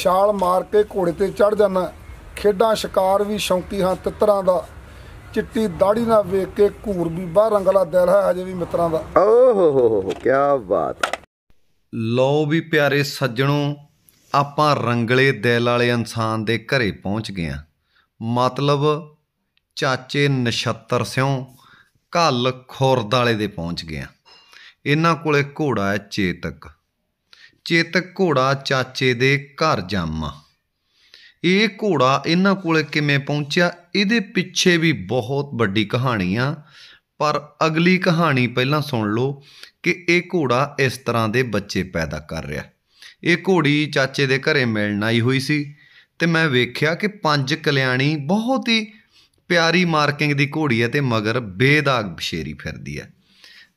ਛਾਲ ਮਾਰ ਕੇ ਘੋੜੇ ਤੇ ਚੜ ਜਾਂਦਾ ਖੇਡਾਂ ਸ਼ਿਕਾਰ ਵੀ ਸ਼ੌਂਕੀ ਹਾਂ ਤਿੱਤਰਾਂ ਦਾ ਚਿੱਟੀ ਦਾੜੀ ਨਾਲ ਵੇਖ ਕੇ ਘੂਰ ਬੀਬਾ ਰੰਗਲਾ ਦਿਲ ਹੈ ਅਜੇ ਵੀ ਮਿੱਤਰਾਂ ਦਾ ਓ ਹੋ ਹੋ ਹੋ ਕੀ ਬਾਤ ਲੋ ਵੀ ਪਿਆਰੇ ਸੱਜਣੋ ਆਪਾਂ ਰੰਗਲੇ ਦਿਲ ਵਾਲੇ ਇਨਸਾਨ ਦੇ ਘਰੇ ਪਹੁੰਚ ਗਏ ਆ ਮਤਲਬ ਚਾਚੇ ਨਛੱਤਰ ਸਿਉ ਘਲ ਖੁਰਦ ਵਾਲੇ ਦੇ ਪਹੁੰਚ ਗਏ ਆ ਇਹਨਾਂ ਕੋਲੇ ਘੋੜਾ ਹੈ ਚੇਤਕ ਚੇਤਕ ਘੋੜਾ ਚਾਚੇ ਦੇ ਘਰ ਜਾਮਾ ਇਹ ਘੋੜਾ ਇਹਨਾਂ ਕੋਲੇ ਕਿਵੇਂ ਪਹੁੰਚਿਆ ਇਹਦੇ ਪਿੱਛੇ ਵੀ ਬਹੁਤ ਵੱਡੀ ਕਹਾਣੀ ਆ ਪਰ ਅਗਲੀ ਕਹਾਣੀ ਪਹਿਲਾਂ ਸੁਣ ਲਓ ਕਿ ਇਹ ਘੋੜਾ ਇਸ ਤਰ੍ਹਾਂ ਦੇ ਬੱਚੇ ਪੈਦਾ ਕਰ ਰਿਹਾ ਇਹ ਘੋੜੀ ਚਾਚੇ ਦੇ ਘਰੇ ਮਿਲਣ ਆਈ ਹੋਈ ਸੀ ਤੇ ਮੈਂ ਵੇਖਿਆ ਕਿ ਪੰਜ ਕਲਿਆਣੀ ਬਹੁਤ ਹੀ ਪਿਆਰੀ ਮਾਰਕਿੰਗ ਦੀ ਘੋੜੀ ਹੈ ਤੇ ਮਗਰ ਬੇਦਾਗ ਬਸ਼ੇਰੀ ਫਿਰਦੀ ਹੈ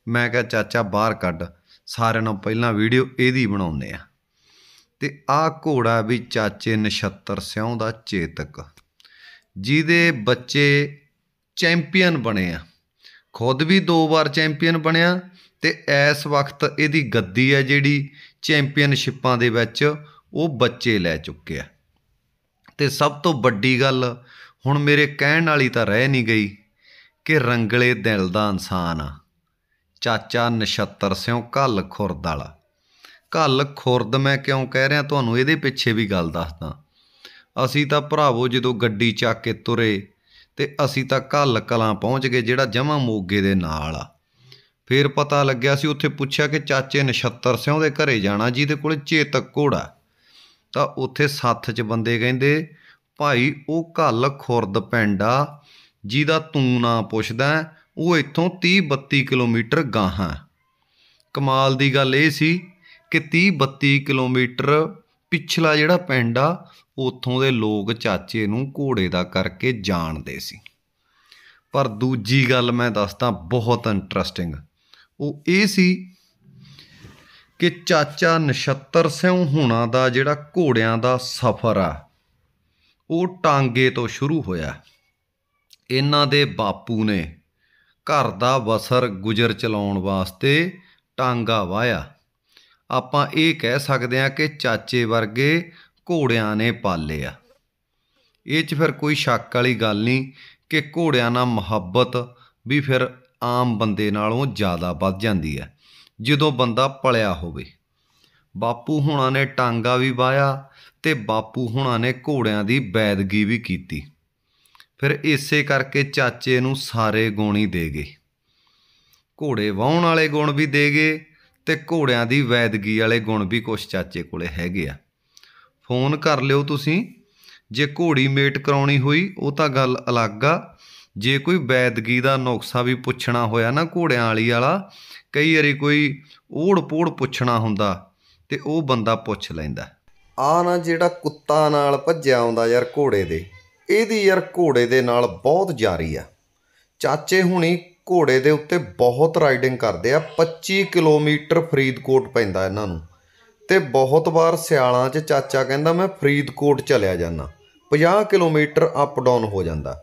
ਮੈਂ ਕਿਹਾ ਚਾਚਾ ਬਾਹਰ ਕੱਢ ਸਾਰਿਆਂ ਨਾਲੋਂ ਪਹਿਲਾਂ ਵੀਡੀਓ ਇਹਦੀ ਬਣਾਉਂਦੇ ਆ ਤੇ ਆ ਘੋੜਾ ਵੀ ਚਾਚੇ ਨਛੱਤਰ ਸਿਉ ਦਾ ਚੇਤਕ ਜਿਹਦੇ ਬੱਚੇ ਚੈਂਪੀਅਨ ਬਣੇ ਆ ਖੁਦ ਵੀ ਦੋ ਵਾਰ ਚੈਂਪੀਅਨ ਬਣਿਆ ਤੇ ਇਸ ਵਕਤ ਇਹਦੀ ਗੱਦੀ ਹੈ ਜਿਹੜੀ ਚੈਂਪੀਅਨਸ਼ਿਪਾਂ ਦੇ ਵਿੱਚ ਉਹ ਬੱਚੇ ਲੈ ਚੁੱਕੇ ਆ ਤੇ ਸਭ ਤੋਂ ਵੱਡੀ ਗੱਲ ਹੁਣ ਮੇਰੇ ਕਹਿਣ ਵਾਲੀ ਤਾਂ ਰਹਿ ਨਹੀਂ ਗਈ ਕਿ ਰੰਗਲੇ ਦਿਲ ਦਾ ਇਨਸਾਨ ਆ ਚਾਚਾ ਨਛੱਤਰ ਸਿਉ ਕੱਲ ਖੁਰਦ ਵਾਲਾ ਕੱਲ ਖੁਰਦ ਮੈਂ ਕਿਉਂ ਕਹਿ ਰਿਹਾ ਤੁਹਾਨੂੰ ਇਹਦੇ ਪਿੱਛੇ ਵੀ ਗੱਲ ਦੱਸਦਾ ਅਸੀਂ ਤਾਂ ਭਰਾਵੋ ਜਦੋਂ ਗੱਡੀ ਚੱਕ ਕੇ ਤੁਰੇ ਤੇ ਅਸੀਂ ਤਾਂ ਕੱਲ ਕਲਾਂ ਪਹੁੰਚ ਗਏ ਜਿਹੜਾ ਜਮਾ ਮੋਗੇ ਦੇ ਨਾਲ ਆ ਫੇਰ ਪਤਾ ਲੱਗਿਆ ਸੀ ਉੱਥੇ ਪੁੱਛਿਆ ਕਿ ਚਾਚੇ ਨਛੱਤਰ ਸਿਉ ਦੇ ਘਰੇ ਜਾਣਾ ਜਿਹਦੇ ਕੋਲ ਚੇਤਕ ਘੋੜਾ ਤਾਂ ਉੱਥੇ ਸੱਥ 'ਚ ਬੰਦੇ ਕਹਿੰਦੇ ਭਾਈ ਉਹ ਕੱਲ ਖੁਰਦ ਪਿੰਡ ਆ ਜਿਹਦਾ ਤੂੰ ਨਾ ਪੁੱਛਦਾ ਉਹ ਇੱਥੋਂ 30 32 ਕਿਲੋਮੀਟਰ ਗਾਹਾਂ ਕਮਾਲ ਦੀ ਗੱਲ ਇਹ ਸੀ ਕਿ 30 32 ਕਿਲੋਮੀਟਰ ਪਿਛਲਾ ਜਿਹੜਾ ਪਿੰਡ ਆ ਉੱਥੋਂ ਦੇ ਲੋਕ ਚਾਚੇ ਨੂੰ ਘੋੜੇ ਦਾ ਕਰਕੇ ਜਾਣਦੇ ਸੀ ਪਰ ਦੂਜੀ ਗੱਲ ਮੈਂ ਦੱਸਦਾ ਬਹੁਤ ਇੰਟਰਸਟਿੰਗ ਉਹ ਇਹ ਸੀ ਕਿ ਚਾਚਾ ਨਛੱਤਰ ਸਿੰਘ ਹੁਣਾ ਦਾ ਜਿਹੜਾ ਘੋੜਿਆਂ ਦਾ ਸਫ਼ਰ ਆ ਉਹ ਟਾਂਗੇ ਤੋਂ ਸ਼ੁਰੂ ਹੋਇਆ ਇਹਨਾਂ ਦੇ ਬਾਪੂ ਨੇ ਘਰ ਦਾ ਬਸਰ ਗੁਜ਼ਰ ਚਲਾਉਣ ਵਾਸਤੇ ਟਾਂਗਾ ਵਾਇਆ ਆਪਾਂ ਇਹ ਕਹਿ ਸਕਦੇ ਹਾਂ ਕਿ ਚਾਚੇ ਵਰਗੇ ਘੋੜਿਆਂ ਨੇ ਪਾਲੇ ਆ ਇਹ 'ਚ ਫਿਰ ਕੋਈ ਸ਼ੱਕ ਵਾਲੀ ਗੱਲ ਨਹੀਂ ਕਿ ਘੋੜਿਆਂ ਨਾਲ ਮੁਹੱਬਤ ਵੀ ਫਿਰ ਆਮ ਬੰਦੇ ਨਾਲੋਂ ਜ਼ਿਆਦਾ ਵੱਧ ਜਾਂਦੀ ਹੈ ਜਦੋਂ ਬੰਦਾ ਪਲਿਆ ਹੋਵੇ ਬਾਪੂ ਹੁਣਾਂ ਨੇ ਟਾਂਗਾ ਵੀ ਵਾਇਆ ਤੇ ਬਾਪੂ ਹੁਣਾਂ ਨੇ ਘੋੜਿਆਂ ਦੀ ਬੈਦਗੀ ਵੀ ਕੀਤੀ ਫਿਰ ਇਸੇ ਕਰਕੇ ਚਾਚੇ ਨੂੰ ਸਾਰੇ ਗੁਣ ਹੀ ਦੇ ਗਏ ਘੋੜੇ ਵਾਹਣ ਵਾਲੇ ਗੁਣ ਵੀ ਦੇ ਗਏ ਤੇ ਘੋੜਿਆਂ ਦੀ ਵੈਦਗੀ ਵਾਲੇ ਗੁਣ ਵੀ ਕੁਛ ਚਾਚੇ ਕੋਲੇ ਹੈਗੇ ਆ ਫੋਨ ਕਰ ਲਿਓ ਤੁਸੀਂ ਜੇ ਘੋੜੀ ਮੇਟ ਕਰਾਉਣੀ ਹੋਈ ਉਹ ਤਾਂ ਗੱਲ ਅਲੱਗ ਆ ਜੇ ਕੋਈ ਵੈਦਗੀ ਦਾ ਨੁਕਸਾ ਵੀ ਪੁੱਛਣਾ ਹੋਇਆ ਨਾ ਘੋੜਿਆਂ ਵਾਲੀ ਵਾਲਾ ਕਈ ਵਾਰੀ ਕੋਈ ਓੜ-ਪੋੜ ਪੁੱਛਣਾ ਹੁੰਦਾ ਤੇ ਉਹ ਬੰਦਾ ਪੁੱਛ ਲੈਂਦਾ ਆ ਨਾ ਜਿਹੜਾ ਕੁੱਤਾ ਨਾਲ ਭੱਜਿਆ ਆਉਂਦਾ ਯਾਰ ਘੋੜੇ ਦੇ ਇਹਦੀ ਯਾਰ ਘੋੜੇ ਦੇ ਨਾਲ ਬਹੁਤ ਜਾਰੀ ਆ ਚਾਚੇ ਹੁਣੀ ਘੋੜੇ ਦੇ ਉੱਤੇ ਬਹੁਤ ਰਾਈਡਿੰਗ ਕਰਦੇ ਆ 25 ਕਿਲੋਮੀਟਰ ਫਰੀਦਕੋਟ ਪੈਂਦਾ ਇਹਨਾਂ ਨੂੰ ਤੇ ਬਹੁਤ ਵਾਰ ਸਿਆਲਾਂ 'ਚ ਚਾਚਾ ਕਹਿੰਦਾ ਮੈਂ ਫਰੀਦਕੋਟ ਚਲਿਆ ਜਾਣਾ 50 ਕਿਲੋਮੀਟਰ ਅਪ ਡਾਊਨ ਹੋ ਜਾਂਦਾ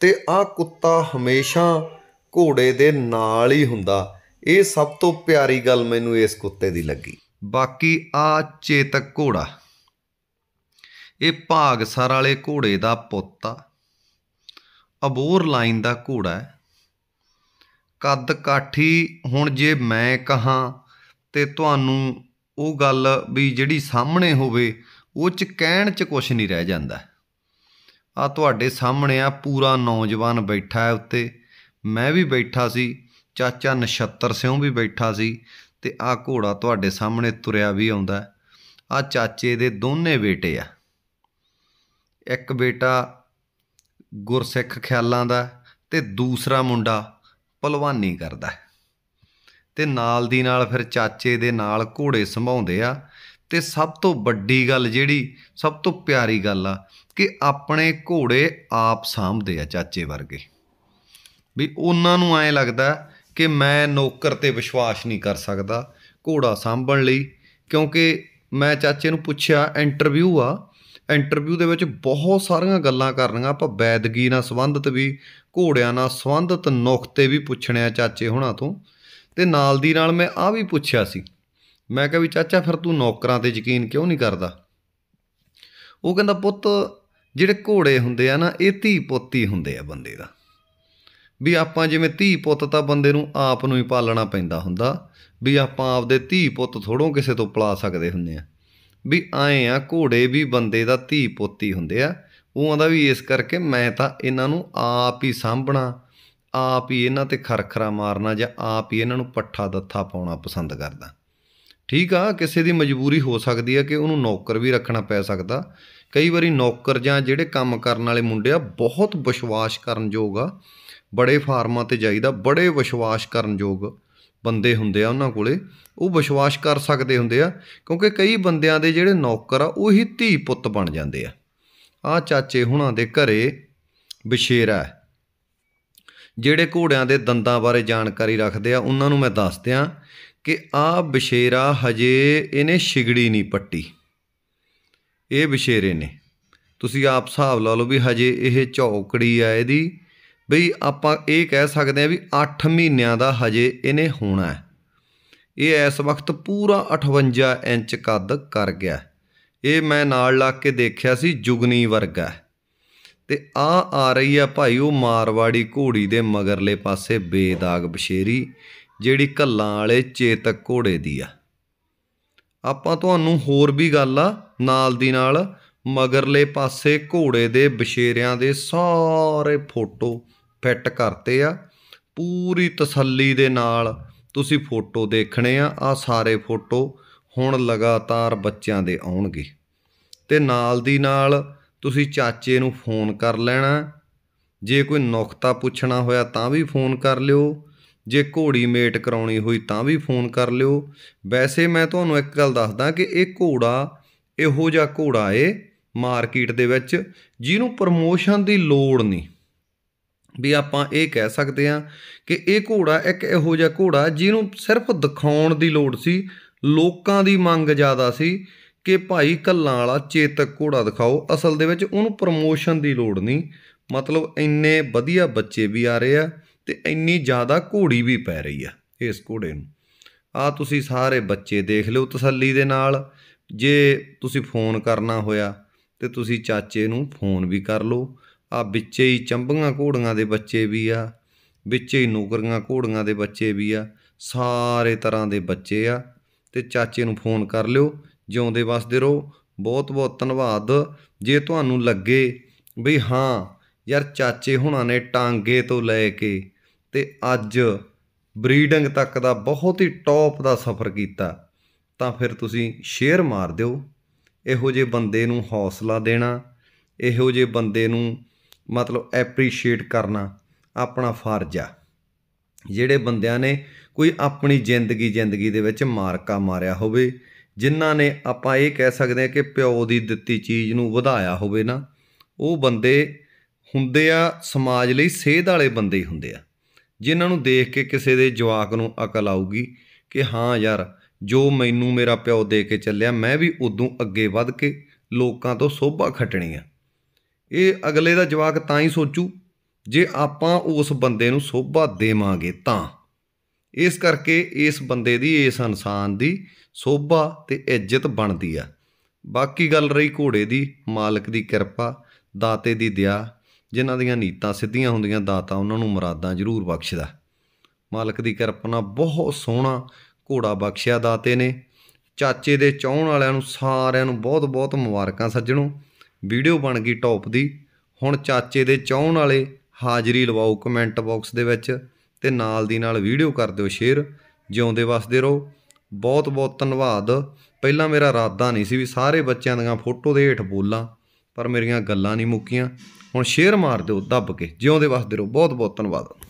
ਤੇ ਆ ਕੁੱਤਾ ਹਮੇਸ਼ਾ ਘੋੜੇ ਦੇ ਨਾਲ ਹੀ ਹੁੰਦਾ ਇਹ ਸਭ ਤੋਂ ਪਿਆਰੀ ਗੱਲ ਮੈਨੂੰ ਇਸ ਕੁੱਤੇ ਦੀ ਲੱਗੀ ਬਾਕੀ ਆ ਚੇਤਕ ਘੋੜਾ ਇਹ ਭਾਗਸਰ ਵਾਲੇ ਘੋੜੇ ਦਾ ਪੁੱਤ ਆ ਅਬੋਰ ਲਾਈਨ ਦਾ ਘੋੜਾ ਹੈ ਕੱਦ ਕਾਠੀ ਹੁਣ ਜੇ ਮੈਂ ਕਹਾ ਤੇ ਤੁਹਾਨੂੰ ਉਹ ਗੱਲ ਵੀ ਜਿਹੜੀ ਸਾਹਮਣੇ ਹੋਵੇ ਉਹ ਚ ਕਹਿਣ ਚ ਕੁਝ ਨਹੀਂ ਰਹਿ ਜਾਂਦਾ ਆ ਤੁਹਾਡੇ ਸਾਹਮਣੇ ਆ ਪੂਰਾ ਨੌਜਵਾਨ ਬੈਠਾ ਹੈ ਉੱਤੇ ਮੈਂ ਵੀ ਬੈਠਾ ਸੀ ਚਾਚਾ ਨਛੱਤਰ ਸਿੰਘ ਵੀ ਬੈਠਾ ਸੀ ਤੇ ਆ ਘੋੜਾ ਤੁਹਾਡੇ ਸਾਹਮਣੇ ਤੁਰਿਆ ਵੀ ਆਉਂਦਾ ਆ ਚਾਚੇ ਦੇ ਦੋਨੇ ਬੇਟੇ ਆ ਇੱਕ ਬੇਟਾ ਗੁਰਸਿੱਖ ਖਿਆਲਾਂ ਦਾ ਤੇ ਦੂਸਰਾ ਮੁੰਡਾ ਪਲਵਾਨੀ ਕਰਦਾ ਤੇ ਨਾਲ ਦੀ ਨਾਲ ਫਿਰ ਚਾਚੇ ਦੇ ਨਾਲ ਘੋੜੇ ਸੰਭਾਉਂਦੇ ਆ ਤੇ ਸਭ ਤੋਂ ਵੱਡੀ ਗੱਲ ਜਿਹੜੀ ਸਭ ਤੋਂ ਪਿਆਰੀ ਗੱਲ ਆ ਕਿ ਆਪਣੇ ਘੋੜੇ ਆਪ ਸਾਂਭਦੇ ਆ ਚਾਚੇ ਵਰਗੇ ਵੀ ਉਹਨਾਂ ਨੂੰ ਐਂ ਲੱਗਦਾ ਕਿ ਮੈਂ ਨੌਕਰ ਤੇ ਵਿਸ਼ਵਾਸ ਨਹੀਂ ਕਰ ਸਕਦਾ ਘੋੜਾ ਸਾਂਭਣ ਲਈ ਕਿਉਂਕਿ ਮੈਂ ਚਾਚੇ ਨੂੰ ਪੁੱਛਿਆ ਇੰਟਰਵਿਊ ਆ ਇੰਟਰਵਿਊ ਦੇ ਵਿੱਚ ਬਹੁਤ ਸਾਰੀਆਂ ਗੱਲਾਂ ਕਰਨੀਆਂ ਆਪਾਂ ਵੈਦਗੀ ਨਾਲ ਸੰਬੰਧਿਤ ਵੀ ਘੋੜਿਆਂ ਨਾਲ ਸੰਬੰਧਿਤ ਨੁਕਤੇ ਵੀ ਪੁੱਛਣੇ ਆ ਚਾਚੇ ਹੁਣਾਂ ਤੋਂ ਤੇ ਨਾਲ ਦੀ ਨਾਲ ਮੈਂ ਆ ਵੀ ਪੁੱਛਿਆ ਸੀ ਮੈਂ ਕਿਹਾ ਵੀ ਚਾਚਾ ਫਿਰ ਤੂੰ ਨੌਕਰਾਂ ਤੇ ਯਕੀਨ ਕਿਉਂ ਨਹੀਂ ਕਰਦਾ ਉਹ ਕਹਿੰਦਾ ਪੁੱਤ ਜਿਹੜੇ ਘੋੜੇ ਹੁੰਦੇ ਆ ਨਾ ਇਹ ਧੀ ਪੁੱਤੀ ਹੁੰਦੇ ਆ ਬੰਦੇ ਦਾ ਵੀ ਆਪਾਂ ਜਿਵੇਂ ਧੀ ਪੁੱਤ ਤਾਂ ਬੰਦੇ ਨੂੰ ਆਪ ਨੂੰ ਹੀ ਪਾਲਣਾ ਪੈਂਦਾ ਹੁੰਦਾ ਵੀ ਆਪਾਂ ਆਪਦੇ ਧੀ ਪੁੱਤ ਥੋੜੋਂ ਕਿਸੇ ਤੋਂ ਪਲਾ ਸਕਦੇ ਹੁੰਦੇ ਆ ਵੀ ਆਏ ਆ ਘੋੜੇ ਵੀ ਬੰਦੇ ਦਾ ਧੀ ਪੋਤੀ ਹੁੰਦੇ ਆ ਉਹ ਆਂਦਾ ਵੀ ਇਸ ਕਰਕੇ ਮੈਂ ਤਾਂ ਇਹਨਾਂ ਨੂੰ ਆਪ ਹੀ ਸਾਂਭਣਾ ਆਪ ਹੀ ਇਹਨਾਂ ਤੇ ਖਰਖਰਾ ਮਾਰਨਾ ਜਾਂ ਆਪ ਹੀ ਇਹਨਾਂ ਨੂੰ ਪੱਠਾ ਦੱਥਾ ਪਾਉਣਾ ਪਸੰਦ ਕਰਦਾ ਠੀਕ ਆ ਕਿਸੇ ਦੀ ਮਜਬੂਰੀ ਹੋ ਸਕਦੀ ਆ ਕਿ ਉਹਨੂੰ ਨੌਕਰ ਵੀ ਰੱਖਣਾ ਪੈ ਸਕਦਾ ਕਈ ਵਾਰੀ ਨੌਕਰ ਜਾਂ ਜਿਹੜੇ ਕੰਮ ਕਰਨ ਵਾਲੇ ਮੁੰਡੇ ਆ ਬਹੁਤ ਵਿਸ਼ਵਾਸ ਕਰਨ ਯੋਗ ਆ ਬੜੇ ਫਾਰਮਾਂ ਤੇ ਜਾਈਦਾ ਬੜੇ ਵਿਸ਼ਵਾਸ ਕਰਨ ਯੋਗ ਬੰਦੇ ਹੁੰਦੇ ਆ ਉਹਨਾਂ ਕੋਲੇ ਉਹ ਵਿਸ਼ਵਾਸ ਕਰ ਸਕਦੇ ਹੁੰਦੇ ਆ ਕਿਉਂਕਿ ਕਈ ਬੰਦਿਆਂ ਦੇ ਜਿਹੜੇ ਨੌਕਰ ਆ ਉਹ ਹੀ ਧੀ ਪੁੱਤ ਬਣ ਜਾਂਦੇ ਆ ਆ ਚਾਚੇ ਹੁਣਾਂ ਦੇ ਘਰੇ ਬਸ਼ੇਰਾ ਜਿਹੜੇ ਘੋੜਿਆਂ ਦੇ ਦੰਦਾਂ ਬਾਰੇ ਜਾਣਕਾਰੀ ਰੱਖਦੇ ਆ ਉਹਨਾਂ ਨੂੰ ਮੈਂ ਦੱਸ ਦਿਆਂ ਕਿ ਆ ਬਸ਼ੇਰਾ ਹਜੇ ਇਹਨੇ ਛਿਗੜੀ ਨਹੀਂ ਪੱਟੀ ਇਹ ਬਸ਼ੇਰੇ ਨੇ ਤੁਸੀਂ ਆਪ ਹਿਸਾਬ ਲਾ ਲਓ ਵੀ ਹਜੇ ਇਹ ਚੌਕੜੀ ਆ ਇਹਦੀ ਬਈ ਆਪਾਂ ਇਹ ਕਹਿ ਸਕਦੇ ਆ ਵੀ 8 ਮਹੀਨਿਆਂ ਦਾ ਹਜੇ ਇਹਨੇ ਹੋਣਾ ਹੈ ਇਹ ਇਸ ਵਕਤ ਪੂਰਾ 58 ਇੰਚ ਕੱਦ ਕਰ ਗਿਆ ਇਹ ਮੈਂ ਨਾਲ ਲਾ ਕੇ ਦੇਖਿਆ ਸੀ ਜੁਗਨੀ ਵਰਗਾ ਤੇ ਆ ਆ ਰਹੀ ਆ ਭਾਈ ਉਹ ਮਾਰਵਾੜੀ ਘੋੜੀ ਦੇ ਮਗਰਲੇ ਪਾਸੇ ਬੇਦਾਗ ਬਸ਼ੇਰੀ ਜਿਹੜੀ ਕੱਲਾਂ ਵਾਲੇ ਚੇਤਕ ਘੋੜੇ ਦੀ ਆ ਆਪਾਂ ਤੁਹਾਨੂੰ ਹੋਰ ਵੀ ਗੱਲ ਆ ਨਾਲ ਦੀ ਨਾਲ ਮਗਰਲੇ ਪਾਸੇ ਘੋੜੇ ਦੇ ਬਸ਼ੇਰਿਆਂ ਦੇ ਸਾਰੇ ਫੋਟੋ ਫਿੱਟ ਕਰਤੇ ਆ ਪੂਰੀ ਤਸੱਲੀ ਦੇ ਨਾਲ ਤੁਸੀਂ ਫੋਟੋ ਦੇਖਣੇ ਆ ਆ ਸਾਰੇ ਫੋਟੋ ਹੁਣ ਲਗਾਤਾਰ ਬੱਚਿਆਂ ਦੇ ਆਉਣਗੇ ਤੇ ਨਾਲ ਦੀ ਨਾਲ ਤੁਸੀਂ ਚਾਚੇ ਨੂੰ ਫੋਨ ਕਰ ਲੈਣਾ ਜੇ ਕੋਈ ਨੁਕਤਾ ਪੁੱਛਣਾ ਹੋਇਆ ਤਾਂ ਵੀ ਫੋਨ ਕਰ ਲਿਓ ਜੇ ਘੋੜੀ ਮੇਟ ਕਰਾਉਣੀ ਹੋਈ ਤਾਂ ਵੀ ਫੋਨ ਕਰ ਲਿਓ ਵੈਸੇ ਮੈਂ ਤੁਹਾਨੂੰ ਇੱਕ ਗੱਲ ਦੱਸਦਾ ਕਿ ਇਹ ਘੋੜਾ ਇਹੋ ਜਿਹਾ ਘੋੜਾ ਏ ਮਾਰਕੀਟ ਦੇ ਵਿੱਚ ਜਿਹਨੂੰ ਪ੍ਰਮੋਸ਼ਨ ਦੀ ਲੋੜ ਨਹੀਂ ਵੀ ਆਪਾਂ ਇਹ ਕਹਿ ਸਕਦੇ ਹਾਂ ਕਿ ਇਹ ਘੋੜਾ ਇੱਕ ਇਹੋ ਜਿਹਾ ਘੋੜਾ ਜਿਹਨੂੰ ਸਿਰਫ ਦਿਖਾਉਣ ਦੀ ਲੋੜ ਸੀ ਲੋਕਾਂ ਦੀ ਮੰਗ ਜ਼ਿਆਦਾ ਸੀ ਕਿ ਭਾਈ ਕੱਲਾਂ ਵਾਲਾ ਚੇਤਕ ਘੋੜਾ ਦਿਖਾਓ ਅਸਲ ਦੇ ਵਿੱਚ ਉਹਨੂੰ ਪ੍ਰਮੋਸ਼ਨ ਦੀ ਲੋੜ ਨਹੀਂ ਮਤਲਬ ਇੰਨੇ ਵਧੀਆ ਬੱਚੇ ਵੀ ਆ ਰਹੇ ਆ ਤੇ ਇੰਨੀ ਜ਼ਿਆਦਾ ਘੋੜੀ ਵੀ ਪੈ ਰਹੀ ਆ ਇਸ ਘੋੜੇ ਨੂੰ ਆ ਤੁਸੀਂ ਸਾਰੇ ਬੱਚੇ ਦੇਖ ਲਿਓ ਤਸੱਲੀ ਦੇ ਨਾਲ ਜੇ ਤੁਸੀਂ ਫੋਨ ਕਰਨਾ ਹੋਇਆ ਤੇ ਤੁਸੀਂ ਚਾਚੇ ਨੂੰ ਫੋਨ ਵੀ ਕਰ ਲਓ ਆ ਵਿੱਚੇ ਹੀ ਚੰਬੀਆਂ ਘੋੜੀਆਂ ਦੇ ਬੱਚੇ ਵੀ ਆ ਵਿੱਚੇ ਹੀ ਨੌਕਰੀਆਂ ਘੋੜੀਆਂ ਦੇ ਬੱਚੇ ਵੀ ਆ ਸਾਰੇ ਤਰ੍ਹਾਂ ਦੇ ਬੱਚੇ ਆ ਤੇ ਚਾਚੇ ਨੂੰ ਫੋਨ ਕਰ ਲਿਓ ਜਿਉਂਦੇ ਵਸਦੇ ਰਹੋ ਬਹੁਤ ਬਹੁਤ ਧੰਨਵਾਦ ਜੇ ਤੁਹਾਨੂੰ ਲੱਗੇ ਵੀ ਹਾਂ ਯਾਰ ਚਾਚੇ ਹੁਣਾਂ ਨੇ ਟਾਂਗੇ ਤੋਂ ਲੈ ਕੇ ਤੇ ਅੱਜ ਬਰੀਡਿੰਗ ਤੱਕ ਦਾ ਬਹੁਤ ਹੀ ਟੌਪ ਦਾ ਸਫ਼ਰ ਕੀਤਾ ਤਾਂ ਫਿਰ ਤੁਸੀਂ ਸ਼ੇਅਰ ਮਾਰ ਦਿਓ ਇਹੋ ਜਿਹੇ ਬੰਦੇ ਨੂੰ ਹੌਸਲਾ ਦੇਣਾ ਇਹੋ ਜਿਹੇ ਬੰਦੇ ਨੂੰ ਮਤਲਬ ਐਪਰੀਸ਼ੀਏਟ ਕਰਨਾ ਆਪਣਾ ਫਰਜ਼ ਆ ਜਿਹੜੇ ਬੰਦਿਆਂ ਨੇ ਕੋਈ ਆਪਣੀ ਜ਼ਿੰਦਗੀ ਜ਼ਿੰਦਗੀ ਦੇ ਵਿੱਚ ਮਾਰਕਾ ਮਾਰਿਆ ਹੋਵੇ ਜਿਨ੍ਹਾਂ ਨੇ ਆਪਾਂ ਇਹ ਕਹਿ ਸਕਦੇ ਹਾਂ ਕਿ ਪਿਓ ਦੀ ਦਿੱਤੀ ਚੀਜ਼ ਨੂੰ ਵਧਾਇਆ ਹੋਵੇ ਨਾ ਉਹ ਬੰਦੇ ਹੁੰਦੇ ਆ ਸਮਾਜ ਲਈ ਸੇਧ ਵਾਲੇ ਬੰਦੇ ਹੁੰਦੇ ਆ ਜਿਨ੍ਹਾਂ ਨੂੰ ਦੇਖ ਕੇ ਕਿਸੇ ਦੇ ਜਵਾਕ ਨੂੰ ਅਕਲ ਆਊਗੀ ਕਿ ਹਾਂ ਯਾਰ ਜੋ ਮੈਨੂੰ ਮੇਰਾ ਪਿਓ ਦੇ ਕੇ ਚੱਲਿਆ ਮੈਂ ਵੀ ਉਦੋਂ ਅੱਗੇ ਵੱਧ ਕੇ ਲੋਕਾਂ ਤੋਂ ਸੋਭਾ ਖਟਣੀ ਆ ਇਹ ਅਗਲੇ ਦਾ ਜਵਾਕ ਤਾਂ ਹੀ ਸੋਚੂ ਜੇ ਆਪਾਂ ਉਸ ਬੰਦੇ ਨੂੰ ਸੋਭਾ ਦੇਵਾਂਗੇ ਤਾਂ ਇਸ ਕਰਕੇ ਇਸ ਬੰਦੇ ਦੀ ਇਸ ਇਨਸਾਨ ਦੀ ਸੋਭਾ ਤੇ ਇੱਜ਼ਤ ਬਣਦੀ ਆ ਬਾਕੀ ਗੱਲ ਰਹੀ ਘੋੜੇ ਦੀ ਮਾਲਕ ਦੀ ਕਿਰਪਾ ਦਾਤੇ ਦੀ ਦਇਆ ਜਿਨ੍ਹਾਂ ਦੀਆਂ ਨੀਤਾਂ ਸਿੱਧੀਆਂ ਹੁੰਦੀਆਂ ਦਾਤਾ ਉਹਨਾਂ ਨੂੰ ਮਰਾਦਾਂ ਜ਼ਰੂਰ ਬਖਸ਼ਦਾ ਮਾਲਕ ਦੀ ਕਿਰਪਾ ਨਾਲ ਬਹੁਤ ਸੋਹਣਾ ਘੋੜਾ ਬਖਸ਼ਿਆ ਦਾਤੇ ਨੇ ਚਾਚੇ ਦੇ ਚਾਹਣ ਵਾਲਿਆਂ ਨੂੰ ਸਾਰਿਆਂ ਨੂੰ ਬਹੁਤ ਬਹੁਤ ਮੁਬਾਰਕਾਂ ਸੱਜਣੋ ਵੀਡੀਓ ਬਣ ਗਈ ਟੌਪ ਦੀ ਹੁਣ ਚਾਚੇ ਦੇ ਚਾਹਣ ਵਾਲੇ ਹਾਜ਼ਰੀ ਲਵਾਓ ਕਮੈਂਟ ਬਾਕਸ ਦੇ ਵਿੱਚ ਤੇ ਨਾਲ ਦੀ ਨਾਲ ਵੀਡੀਓ ਕਰ ਦਿਓ ਸ਼ੇਅਰ ਜਿਉਂਦੇ ਵਸਦੇ ਰਹੋ ਬਹੁਤ ਬਹੁਤ ਧੰਨਵਾਦ ਪਹਿਲਾਂ ਮੇਰਾ ਰਾਦਾ ਨਹੀਂ ਸੀ ਵੀ ਸਾਰੇ ਬੱਚਿਆਂ ਦੀਆਂ ਫੋਟੋ ਦੇ ਹੇਠ ਬੋਲਾਂ ਪਰ ਮੇਰੀਆਂ ਗੱਲਾਂ ਨਹੀਂ ਮੁੱਕੀਆਂ ਹੁਣ ਸ਼ੇਅਰ ਮਾਰ ਦਿਓ ਦੱਬ ਕੇ ਜਿਉਂਦੇ ਵਸਦੇ ਰਹੋ ਬਹੁਤ ਬਹੁਤ ਧੰਨਵਾਦ